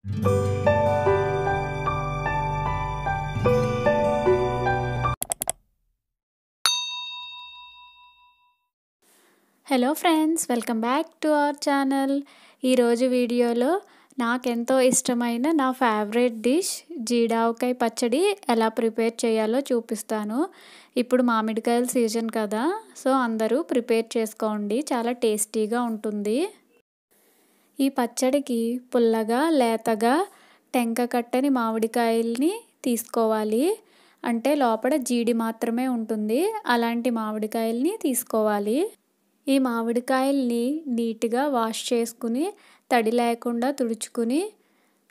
hello friends welcome back to our channel ఈరోజు వీడియోలో నాకెంతో ఇష్టమైన నా ఫేవరెట్ డిష్ జీడావకాయ పచ్చడి ఎలా ప్రిపేర్ చేయాలో చూపిస్తాను ఇప్పుడు మామిడికాయల సీజన్ కదా సో అందరూ ప్రిపేర్ చేసుకోండి చాలా టేస్టీగా ఉంటుంది ఈ పచ్చడికి పుల్లగా లేతగా టెంక కట్టని మామిడికాయల్ని తీసుకోవాలి అంటే లోపల జీడి మాత్రమే ఉంటుంది అలాంటి మామిడికాయల్ని తీసుకోవాలి ఈ మామిడికాయల్ని నీట్గా వాష్ చేసుకుని తడి లేకుండా తుడుచుకుని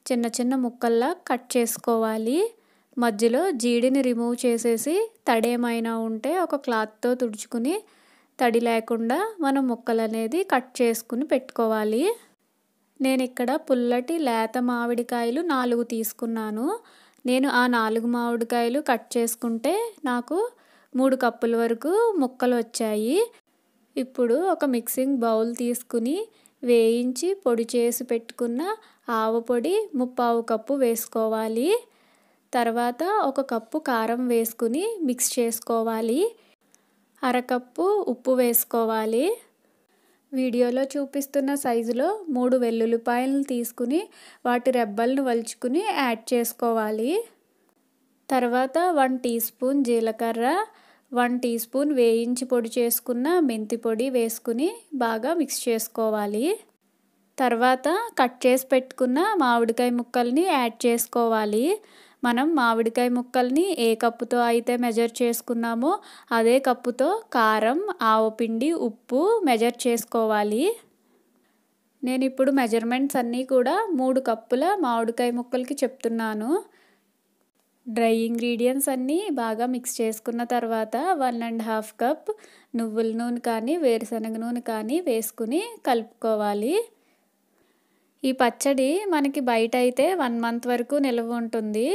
చిన్న చిన్న ముక్కల్లా కట్ చేసుకోవాలి మధ్యలో జీడిని రిమూవ్ చేసేసి తడేమైనా ఉంటే ఒక క్లాత్తో తుడుచుకుని తడి లేకుండా మనం ముక్కలు అనేది కట్ చేసుకుని పెట్టుకోవాలి నేను ఇక్కడ పుల్లటి లేత మామిడికాయలు నాలుగు తీసుకున్నాను నేను ఆ నాలుగు మామిడికాయలు కట్ చేసుకుంటే నాకు మూడు కప్పుల వరకు ముక్కలు వచ్చాయి ఇప్పుడు ఒక మిక్సింగ్ బౌల్ తీసుకుని వేయించి పొడి చేసి పెట్టుకున్న ఆవపొడి ముప్పావు కప్పు వేసుకోవాలి తర్వాత ఒక కప్పు కారం వేసుకుని మిక్స్ చేసుకోవాలి అరకప్పు ఉప్పు వేసుకోవాలి వీడియోలో చూపిస్తున్న సైజులో మూడు వెల్లుల్లిపాయలను తీసుకుని వాటి రెబ్బలను వలుచుకుని యాడ్ చేసుకోవాలి తర్వాత వన్ టీ స్పూన్ జీలకర్ర వన్ టీ స్పూన్ వేయించి పొడి చేసుకున్న మెంతి పొడి వేసుకుని బాగా మిక్స్ చేసుకోవాలి తర్వాత కట్ చేసి పెట్టుకున్న మామిడికాయ ముక్కల్ని యాడ్ చేసుకోవాలి మనం మామిడికాయ ముక్కల్ని ఏ కప్పుతో అయితే మెజర్ చేసుకున్నామో అదే కప్పుతో కారం ఆవపిండి ఉప్పు మెజర్ చేసుకోవాలి నేను ఇప్పుడు మెజర్మెంట్స్ అన్నీ కూడా మూడు కప్పుల మామిడికాయ ముక్కలకి చెప్తున్నాను డ్రై ఇంగ్రీడియంట్స్ అన్నీ బాగా మిక్స్ చేసుకున్న తర్వాత వన్ అండ్ హాఫ్ కప్ నువ్వుల నూనె కానీ వేరుశనగ నూనె కానీ వేసుకుని కలుపుకోవాలి ఈ పచ్చడి మనకి బయట అయితే వన్ మంత్ వరకు నిల్వ ఉంటుంది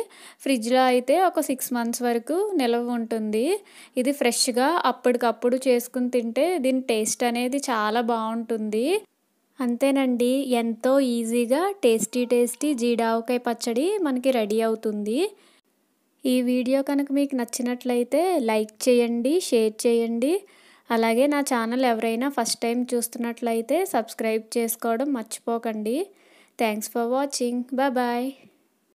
ఫ్రిడ్జ్లో అయితే ఒక సిక్స్ మంత్స్ వరకు నిల్వ ఉంటుంది ఇది ఫ్రెష్గా అప్పటికప్పుడు చేసుకుని తింటే దీని టేస్ట్ అనేది చాలా బాగుంటుంది అంతేనండి ఎంతో ఈజీగా టేస్టీ టేస్టీ జీడావకాయ పచ్చడి మనకి రెడీ అవుతుంది ఈ వీడియో కనుక మీకు నచ్చినట్లయితే లైక్ చేయండి షేర్ చేయండి అలాగే నా ఛానల్ ఎవరైనా ఫస్ట్ టైం చూస్తున్నట్లయితే సబ్స్క్రైబ్ చేసుకోవడం మర్చిపోకండి థ్యాంక్స్ ఫర్ వాచింగ్ బాయ్